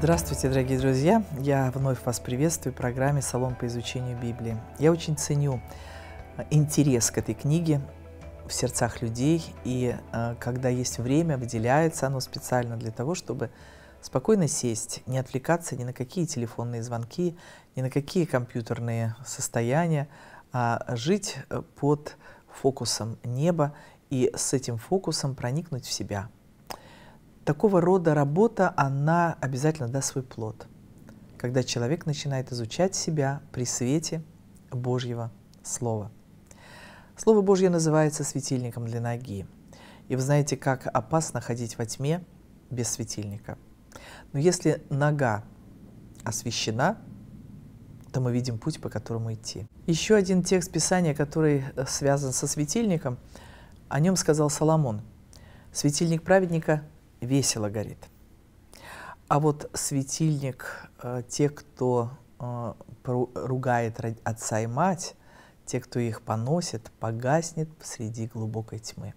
Здравствуйте, дорогие друзья! Я вновь вас приветствую в программе «Салон по изучению Библии». Я очень ценю э, интерес к этой книге в сердцах людей, и э, когда есть время, выделяется оно специально для того, чтобы спокойно сесть, не отвлекаться ни на какие телефонные звонки, ни на какие компьютерные состояния, а жить э, под фокусом неба и с этим фокусом проникнуть в себя – такого рода работа, она обязательно даст свой плод, когда человек начинает изучать себя при свете Божьего Слова. Слово Божье называется светильником для ноги. И вы знаете, как опасно ходить во тьме без светильника. Но если нога освещена, то мы видим путь, по которому идти. Еще один текст Писания, который э, связан со светильником, о нем сказал Соломон. Светильник праведника весело горит. А вот светильник, э, те, кто э, ругает отца и мать, те, кто их поносит, погаснет среди глубокой тьмы.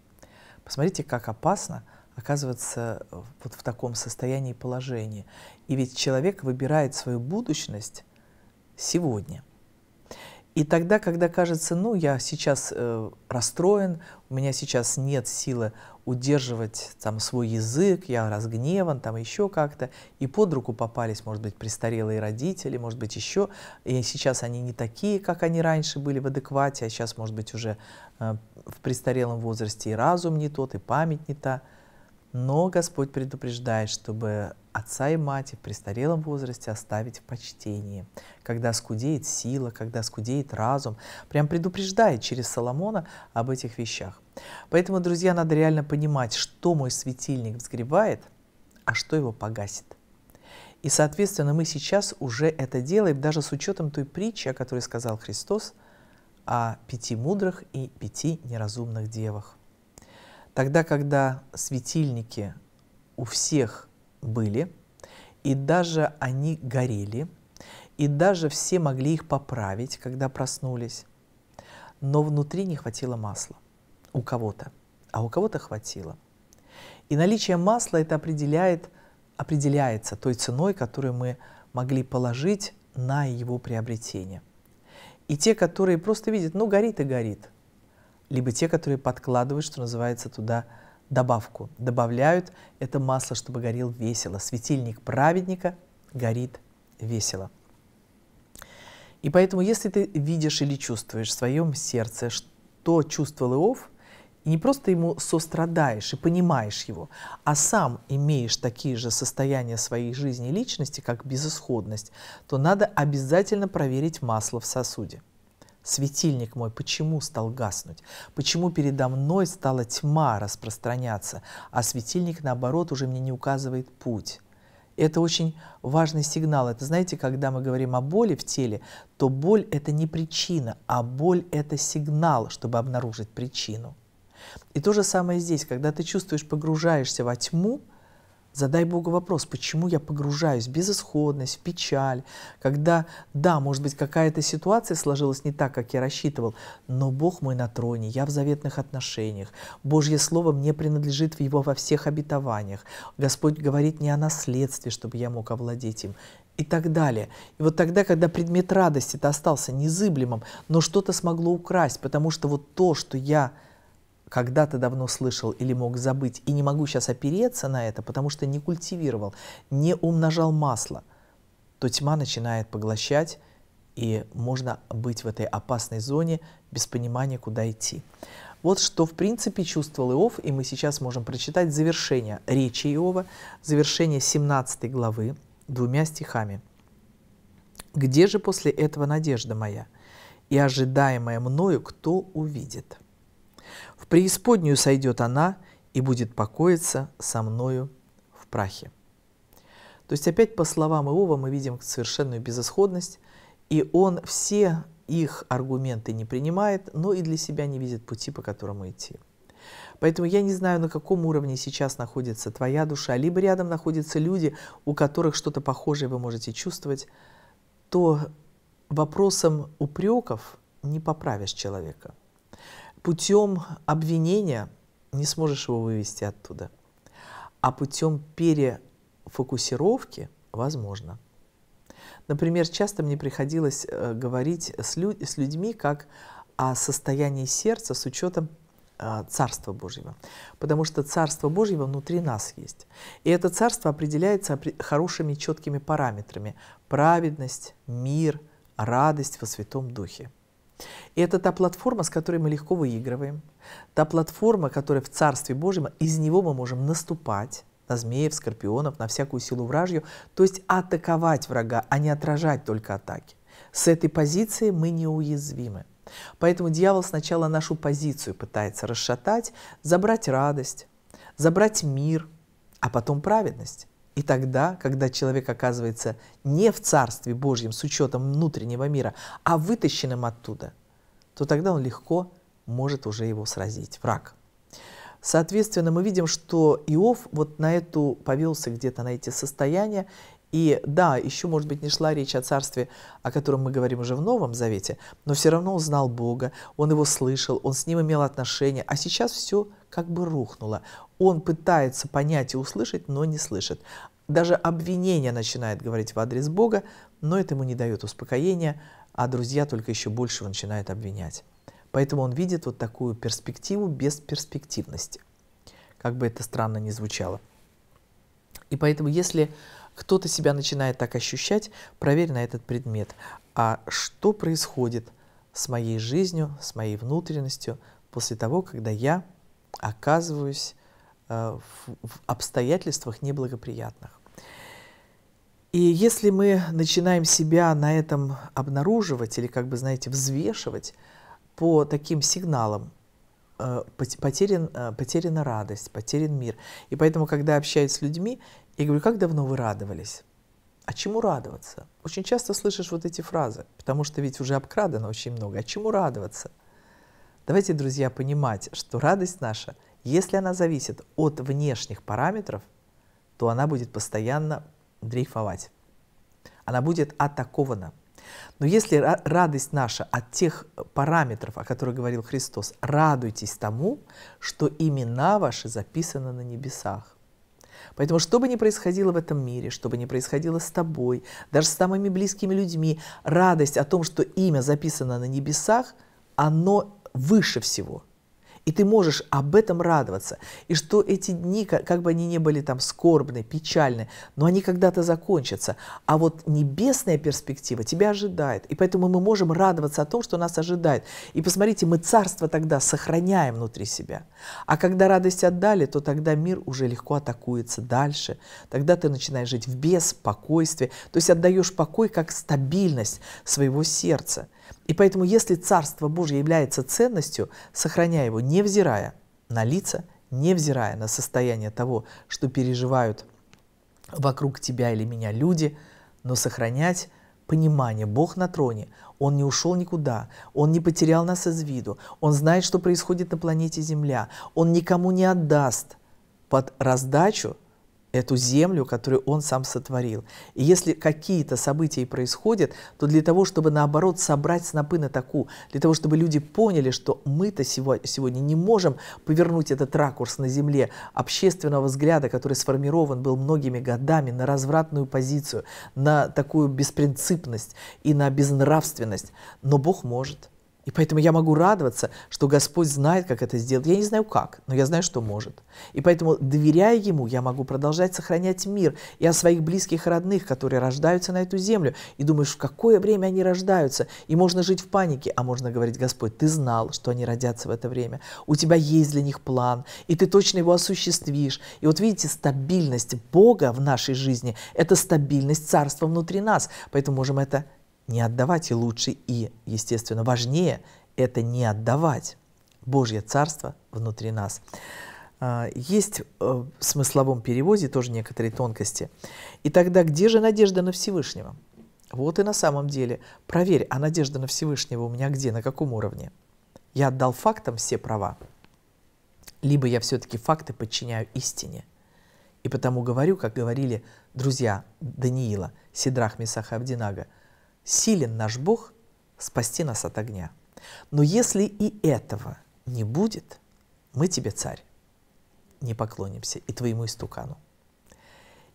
Посмотрите, как опасно оказываться э, вот в таком состоянии положения. И ведь человек выбирает свою будущность сегодня – и тогда, когда кажется, ну, я сейчас э, расстроен, у меня сейчас нет силы удерживать там свой язык, я разгневан, там еще как-то, и под руку попались, может быть, престарелые родители, может быть, еще, и сейчас они не такие, как они раньше были в адеквате, а сейчас, может быть, уже э, в престарелом возрасте и разум не тот, и память не та – но Господь предупреждает, чтобы отца и мать в престарелом возрасте оставить в почтении, когда скудеет сила, когда скудеет разум. Прям предупреждает через Соломона об этих вещах. Поэтому, друзья, надо реально понимать, что мой светильник взгребает, а что его погасит. И, соответственно, мы сейчас уже это делаем, даже с учетом той притчи, о которой сказал Христос, о пяти мудрых и пяти неразумных девах. Тогда, когда светильники у всех были, и даже они горели, и даже все могли их поправить, когда проснулись, но внутри не хватило масла у кого-то, а у кого-то хватило. И наличие масла это определяет, определяется той ценой, которую мы могли положить на его приобретение. И те, которые просто видят, ну горит и горит, либо те, которые подкладывают, что называется, туда добавку. Добавляют это масло, чтобы горел весело. Светильник праведника горит весело. И поэтому, если ты видишь или чувствуешь в своем сердце, что чувствовал Иов, и не просто ему сострадаешь и понимаешь его, а сам имеешь такие же состояния своей жизни и личности, как безысходность, то надо обязательно проверить масло в сосуде. Светильник мой почему стал гаснуть? Почему передо мной стала тьма распространяться, а светильник, наоборот, уже мне не указывает путь? Это очень важный сигнал. Это, знаете, когда мы говорим о боли в теле, то боль – это не причина, а боль – это сигнал, чтобы обнаружить причину. И то же самое здесь, когда ты чувствуешь, погружаешься во тьму, Задай Богу вопрос, почему я погружаюсь в безысходность, в печаль, когда, да, может быть, какая-то ситуация сложилась не так, как я рассчитывал, но Бог мой на троне, я в заветных отношениях, Божье Слово мне принадлежит в Его во всех обетованиях, Господь говорит не о наследстве, чтобы я мог овладеть им, и так далее. И вот тогда, когда предмет радости-то остался незыблемым, но что-то смогло украсть, потому что вот то, что я когда-то давно слышал или мог забыть, и не могу сейчас опереться на это, потому что не культивировал, не умножал масло, то тьма начинает поглощать, и можно быть в этой опасной зоне без понимания, куда идти. Вот что, в принципе, чувствовал Иов, и мы сейчас можем прочитать завершение речи Иова, завершение 17 главы двумя стихами. «Где же после этого надежда моя? И ожидаемая мною кто увидит?» В преисподнюю сойдет она и будет покоиться со мною в прахе. То есть опять по словам Иова мы видим совершенную безысходность, и он все их аргументы не принимает, но и для себя не видит пути, по которому идти. Поэтому я не знаю, на каком уровне сейчас находится твоя душа, либо рядом находятся люди, у которых что-то похожее вы можете чувствовать, то вопросом упреков не поправишь человека путем обвинения не сможешь его вывести оттуда, а путем перефокусировки возможно. Например, часто мне приходилось э, говорить с, лю с людьми как о состоянии сердца с учетом э, Царства Божьего. Потому что Царство Божьего внутри нас есть. И это Царство определяется хорошими четкими параметрами. Праведность, мир, радость во Святом Духе. И это та платформа, с которой мы легко выигрываем, та платформа, которая в Царстве Божьем, из него мы можем наступать, на змеев, скорпионов, на всякую силу вражью, то есть атаковать врага, а не отражать только атаки. С этой позиции мы неуязвимы. Поэтому дьявол сначала нашу позицию пытается расшатать, забрать радость, забрать мир, а потом праведность. И тогда, когда человек оказывается не в Царстве Божьем с учетом внутреннего мира, а вытащенным оттуда, то тогда он легко может уже его сразить, враг. Соответственно, мы видим, что Иов вот на эту повелся где-то на эти состояния и да, еще, может быть, не шла речь о царстве, о котором мы говорим уже в Новом Завете, но все равно он знал Бога, он его слышал, он с ним имел отношения, а сейчас все как бы рухнуло. Он пытается понять и услышать, но не слышит. Даже обвинение начинает говорить в адрес Бога, но это ему не дает успокоения, а друзья только еще больше его начинают обвинять. Поэтому он видит вот такую перспективу без перспективности. Как бы это странно ни звучало. И поэтому, если кто-то себя начинает так ощущать, проверь на этот предмет. А что происходит с моей жизнью, с моей внутренностью после того, когда я оказываюсь э, в обстоятельствах неблагоприятных? И если мы начинаем себя на этом обнаруживать или, как бы, знаете, взвешивать по таким сигналам, э, потерян, э, потеряна радость, потерян мир. И поэтому, когда общаюсь с людьми, я говорю, как давно вы радовались? А чему радоваться? Очень часто слышишь вот эти фразы, потому что ведь уже обкрадано очень много. А чему радоваться? Давайте, друзья, понимать, что радость наша, если она зависит от внешних параметров, то она будет постоянно дрейфовать. Она будет атакована. Но если радость наша от тех э, параметров, о которых говорил Христос, радуйтесь тому, что имена ваши записаны на небесах. Поэтому, что бы ни происходило в этом мире, что бы ни происходило с тобой, даже с самыми близкими людьми, радость о том, что имя записано на небесах, оно выше всего – и ты можешь об этом радоваться. И что эти дни, как, бы они ни были там скорбны, печальны, но они когда-то закончатся. А вот небесная перспектива тебя ожидает. И поэтому мы можем радоваться о том, что нас ожидает. И посмотрите, мы царство тогда сохраняем внутри себя. А когда радость отдали, то тогда мир уже легко атакуется дальше. Тогда ты начинаешь жить в беспокойстве. То есть отдаешь покой как стабильность своего сердца. И поэтому, если Царство Божье является ценностью, сохраняя его, невзирая на лица, невзирая на состояние того, что переживают вокруг тебя или меня люди, но сохранять понимание, Бог на троне, Он не ушел никуда, Он не потерял нас из виду, Он знает, что происходит на планете Земля, Он никому не отдаст под раздачу эту землю, которую он сам сотворил. И если какие-то события происходят, то для того, чтобы наоборот собрать снопы на таку, для того, чтобы люди поняли, что мы-то сегодня не можем повернуть этот ракурс на земле общественного взгляда, который сформирован был многими годами на развратную позицию, на такую беспринципность и на безнравственность. Но Бог может. И поэтому я могу радоваться, что Господь знает, как это сделать. Я не знаю как, но я знаю, что может. И поэтому, доверяя Ему, я могу продолжать сохранять мир. И о своих близких и родных, которые рождаются на эту землю. И думаешь, в какое время они рождаются. И можно жить в панике, а можно говорить, Господь, Ты знал, что они родятся в это время. У Тебя есть для них план, и Ты точно его осуществишь. И вот видите, стабильность Бога в нашей жизни – это стабильность Царства внутри нас. Поэтому можем это не отдавать и лучше, и, естественно, важнее – это не отдавать. Божье Царство внутри нас. А, есть э, в смысловом переводе тоже некоторые тонкости. И тогда где же надежда на Всевышнего? Вот и на самом деле. Проверь, а надежда на Всевышнего у меня где, на каком уровне? Я отдал фактам все права? Либо я все-таки факты подчиняю истине? И потому говорю, как говорили друзья Даниила, Сидрах Месаха Абдинага – Силен наш Бог спасти нас от огня. Но если и этого не будет, мы тебе, царь, не поклонимся и твоему истукану.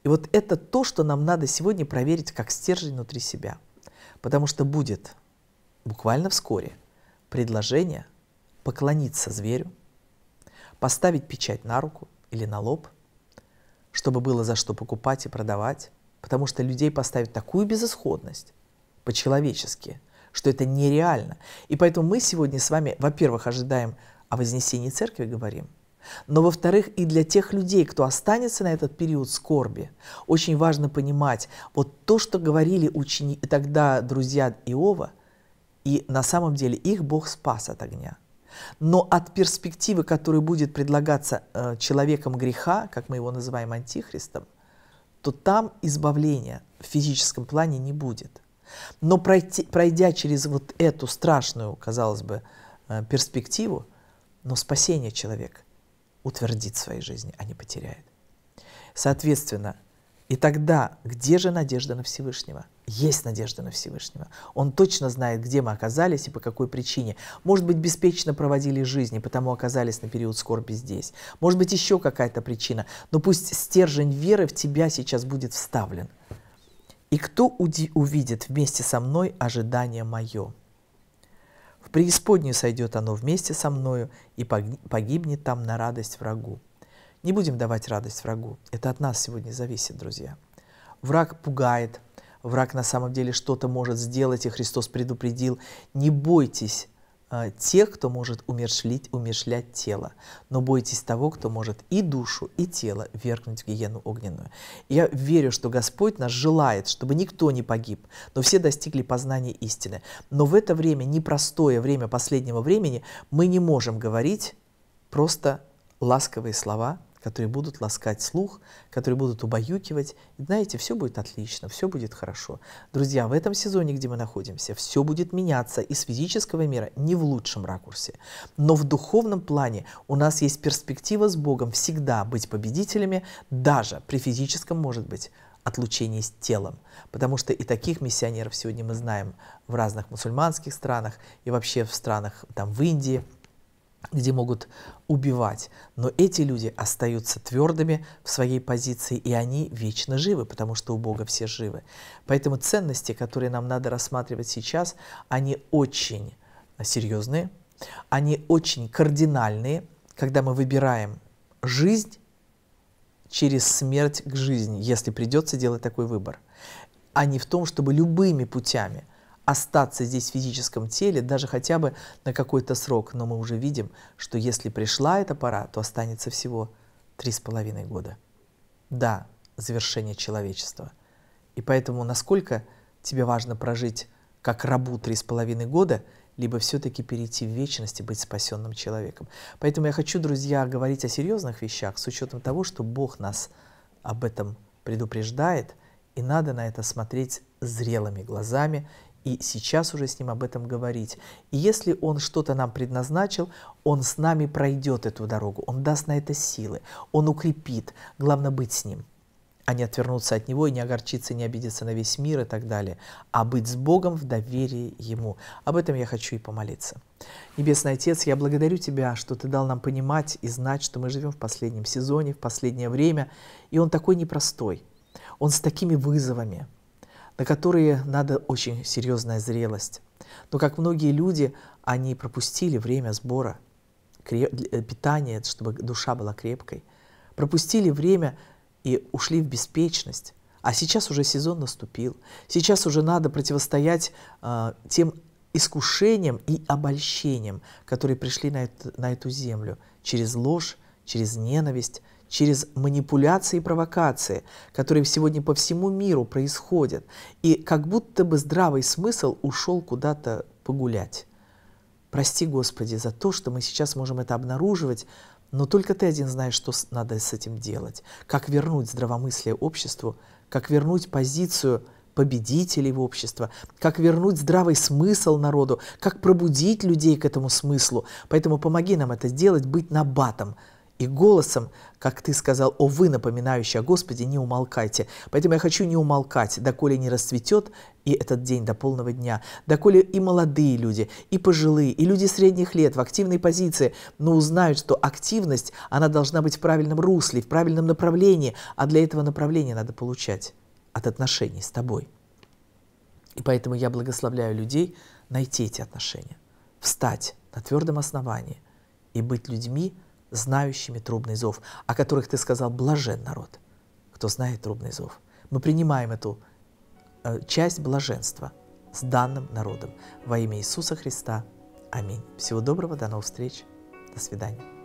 И вот это то, что нам надо сегодня проверить как стержень внутри себя. Потому что будет буквально вскоре предложение поклониться зверю, поставить печать на руку или на лоб, чтобы было за что покупать и продавать, потому что людей поставит такую безысходность, по-человечески, что это нереально. И поэтому мы сегодня с вами, во-первых, ожидаем о вознесении церкви говорим, но, во-вторых, и для тех людей, кто останется на этот период скорби, очень важно понимать, вот то, что говорили учени... тогда друзья Иова, и на самом деле их Бог спас от огня. Но от перспективы, которая будет предлагаться э, человеком греха, как мы его называем антихристом, то там избавления в физическом плане не будет. Но пройти, пройдя через вот эту страшную, казалось бы, э, перспективу, но спасение человека утвердит в своей жизни, а не потеряет. Соответственно, и тогда где же надежда на Всевышнего? Есть надежда на Всевышнего. Он точно знает, где мы оказались и по какой причине. Может быть, беспечно проводили жизнь и потому оказались на период скорби здесь. Может быть, еще какая-то причина. Но пусть стержень веры в тебя сейчас будет вставлен. И кто уди- увидит вместе со мной ожидание мое? В преисподнюю сойдет оно вместе со мною и погибнет там на радость врагу. Не будем давать радость врагу. Это от нас сегодня зависит, друзья. Враг пугает, враг на самом деле что-то может сделать, и Христос предупредил, не бойтесь а, тех, кто может умершлить, умершлять тело, но бойтесь того, кто может и душу, и тело вернуть в гиену огненную. Я верю, что Господь нас желает, чтобы никто не погиб, но все достигли познания истины. Но в это время, непростое время последнего времени, мы не можем говорить просто ласковые слова которые будут ласкать слух, которые будут убаюкивать. И знаете, все будет отлично, все будет хорошо. Друзья, в этом сезоне, где мы находимся, все будет меняться из физического мира не в лучшем ракурсе. Но в духовном плане у нас есть перспектива с Богом всегда быть победителями, даже при физическом, может быть, отлучении с телом. Потому что и таких миссионеров сегодня мы знаем в разных мусульманских странах и вообще в странах там, в Индии – где могут убивать. Но эти люди остаются твердыми в своей позиции, и они вечно живы, потому что у Бога все живы. Поэтому ценности, которые нам надо рассматривать сейчас, они очень серьезные, они очень кардинальные, когда мы выбираем жизнь через смерть к жизни, если придется делать такой выбор, а не в том, чтобы любыми путями – остаться здесь в физическом теле даже хотя бы на какой-то срок. Но мы уже видим, что если пришла эта пора, то останется всего три с половиной года. Да, завершение человечества. И поэтому насколько тебе важно прожить как рабу три с половиной года, либо все-таки перейти в вечность и быть спасенным человеком. Поэтому я хочу, друзья, говорить о серьезных вещах с учетом того, что Бог нас об этом предупреждает, и надо на это смотреть зрелыми глазами и сейчас уже с ним об этом говорить. И если он что-то нам предназначил, он с нами пройдет эту дорогу, он даст на это силы, он укрепит. Главное быть с ним, а не отвернуться от него и не огорчиться, не обидеться на весь мир и так далее, а быть с Богом в доверии Ему. Об этом я хочу и помолиться. Небесный Отец, я благодарю Тебя, что Ты дал нам понимать и знать, что мы живем в последнем сезоне, в последнее время, и он такой непростой, он с такими вызовами – на которые надо очень серьезная зрелость. Но как многие люди, они пропустили время сбора, э, питания, чтобы душа была крепкой, пропустили время и ушли в беспечность. А сейчас уже сезон наступил. Сейчас уже надо противостоять э, тем искушениям и обольщениям, которые пришли на, это, на эту землю через ложь, через ненависть, через манипуляции и провокации, которые сегодня по всему миру происходят, и как будто бы здравый смысл ушел куда-то погулять. Прости, Господи, за то, что мы сейчас можем это обнаруживать, но только ты один знаешь, что надо с этим делать, как вернуть здравомыслие обществу, как вернуть позицию победителей в общество, как вернуть здравый смысл народу, как пробудить людей к этому смыслу. Поэтому помоги нам это сделать, быть набатом – и голосом, как ты сказал, о вы, напоминающий о Господе, не умолкайте. Поэтому я хочу не умолкать, доколе не расцветет и этот день до полного дня, доколе и молодые люди, и пожилые, и люди средних лет в активной позиции, но узнают, что активность, она должна быть в правильном русле, в правильном направлении, а для этого направления надо получать от отношений с тобой. И поэтому я благословляю людей найти эти отношения, встать на твердом основании и быть людьми, знающими трубный зов, о которых ты сказал, блажен народ, кто знает трубный зов. Мы принимаем эту э, часть блаженства с данным народом. Во имя Иисуса Христа. Аминь. Всего доброго, до новых встреч. До свидания.